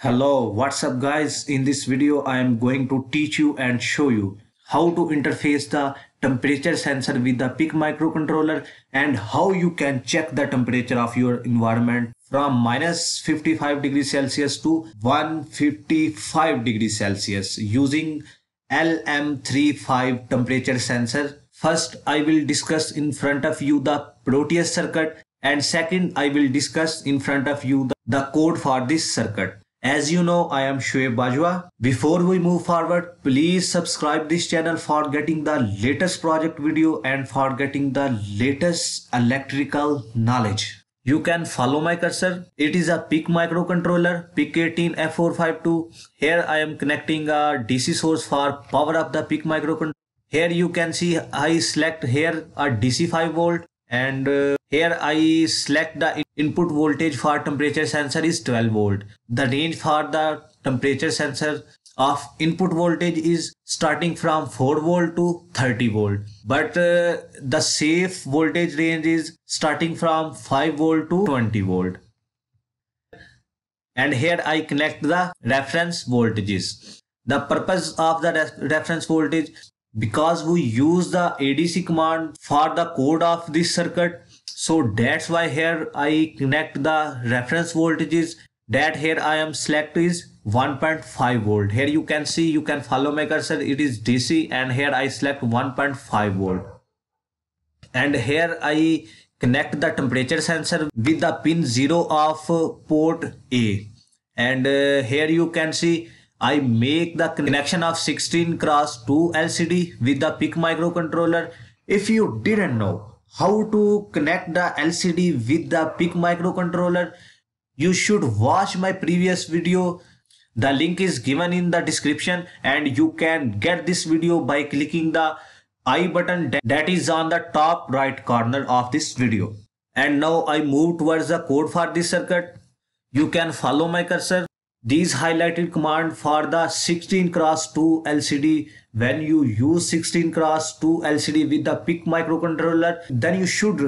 Hello, what's up guys? In this video, I am going to teach you and show you how to interface the temperature sensor with the PIC microcontroller and how you can check the temperature of your environment from minus 55 degrees Celsius to 155 degrees Celsius using LM35 temperature sensor. First, I will discuss in front of you the Proteus circuit and second, I will discuss in front of you the, the code for this circuit. As you know, I am Shoaib Bajwa. Before we move forward, please subscribe this channel for getting the latest project video and for getting the latest electrical knowledge. You can follow my cursor. It is a PIC microcontroller PIC18F452. Here I am connecting a DC source for power up the PIC microcontroller. Here you can see I select here a DC 5 volt and uh, here I select the input voltage for temperature sensor is 12 volt. The range for the temperature sensor of input voltage is starting from 4 volt to 30 volt but uh, the safe voltage range is starting from 5 volt to 20 volt and here I connect the reference voltages. The purpose of the re reference voltage because we use the ADC command for the code of this circuit. So that's why here I connect the reference voltages that here I am select is 1.5 volt. Here you can see you can follow my cursor it is DC and here I select 1.5 volt. And here I connect the temperature sensor with the pin 0 of port A and uh, here you can see I make the connection of 16 cross 2 LCD with the PIC microcontroller. If you didn't know how to connect the LCD with the PIC microcontroller, you should watch my previous video. The link is given in the description and you can get this video by clicking the I button that is on the top right corner of this video. And now I move towards the code for this circuit. You can follow my cursor. These highlighted command for the 16 cross 2 LCD. When you use 16 cross 2 LCD with the PIC microcontroller, then you should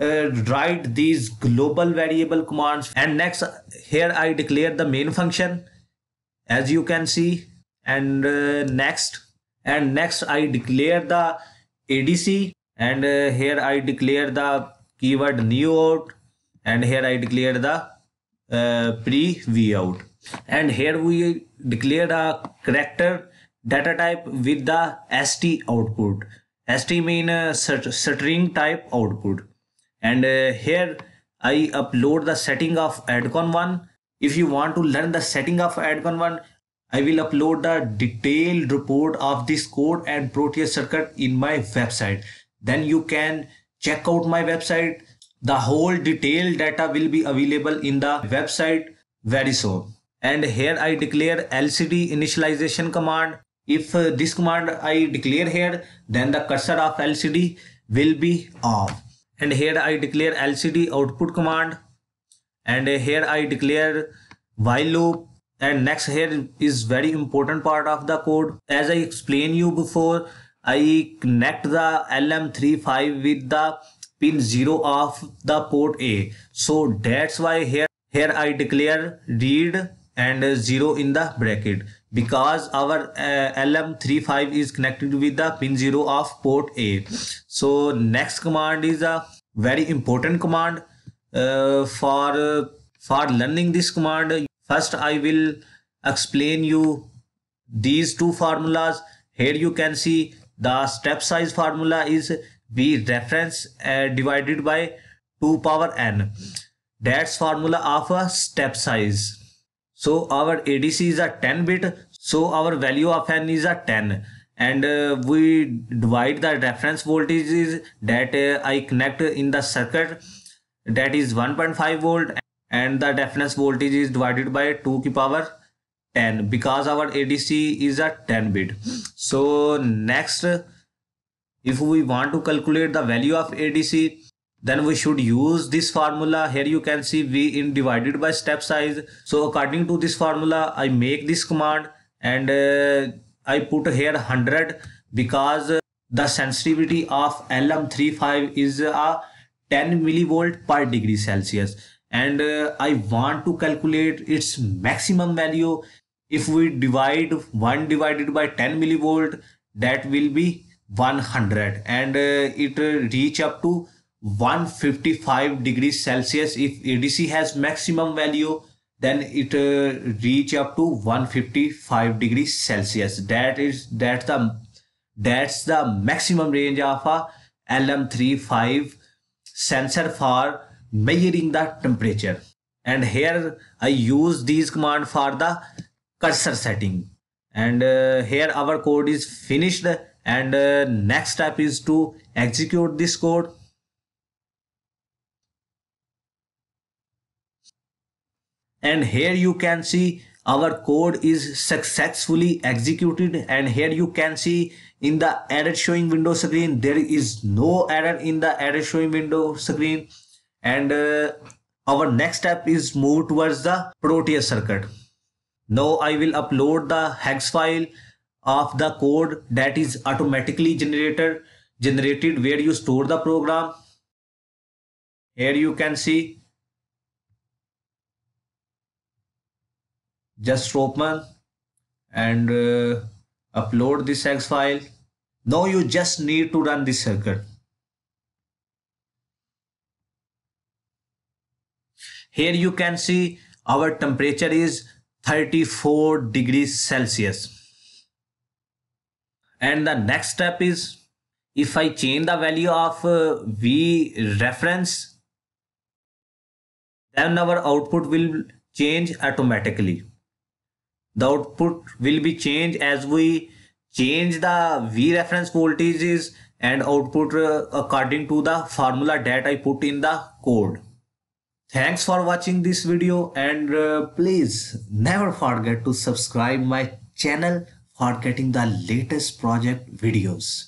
uh, write these global variable commands. And next here I declare the main function as you can see and uh, next and next I declare the ADC and uh, here I declare the keyword new out and here I declare the uh, pre v out and here we declare a character data type with the st output st mean uh, string type output and uh, here i upload the setting of adcon 1 if you want to learn the setting of adcon 1 i will upload the detailed report of this code and proteus circuit in my website then you can check out my website the whole detailed data will be available in the website very soon and here I declare LCD initialization command. If uh, this command I declare here, then the cursor of LCD will be off. And here I declare LCD output command. And here I declare while loop. And next here is very important part of the code. As I explained you before, I connect the LM35 with the pin 0 of the port A. So that's why here, here I declare read and 0 in the bracket because our uh, LM35 is connected with the pin 0 of port A. So next command is a very important command uh, for uh, for learning this command. First I will explain you these two formulas. Here you can see the step size formula is B reference uh, divided by 2 power n. That's formula of a step size so our ADC is a 10 bit. So our value of n is a 10 and uh, we divide the reference voltage is that uh, I connect in the circuit that is 1.5 volt and the reference voltage is divided by 2 the power 10 because our ADC is a 10 bit. So next if we want to calculate the value of ADC then we should use this formula here you can see v in divided by step size so according to this formula i make this command and uh, i put here 100 because the sensitivity of lm35 is a uh, 10 millivolt per degree celsius and uh, i want to calculate its maximum value if we divide 1 divided by 10 millivolt that will be 100 and uh, it reach up to 155 degrees Celsius. If ADC has maximum value, then it uh, reach up to 155 degrees Celsius. That is that's the that's the maximum range of a LM35 sensor for measuring the temperature. And here I use these command for the cursor setting. And uh, here our code is finished and uh, next step is to execute this code and here you can see our code is successfully executed and here you can see in the error showing window screen there is no error in the error showing window screen and uh, our next step is move towards the proteus circuit now i will upload the hex file of the code that is automatically generated generated where you store the program here you can see just open and uh, upload this X file. Now you just need to run this circuit. Here you can see our temperature is 34 degrees Celsius. And the next step is if I change the value of uh, V reference, then our output will change automatically the output will be changed as we change the V reference voltages and output uh, according to the formula that I put in the code. Thanks for watching this video and uh, please never forget to subscribe my channel for getting the latest project videos.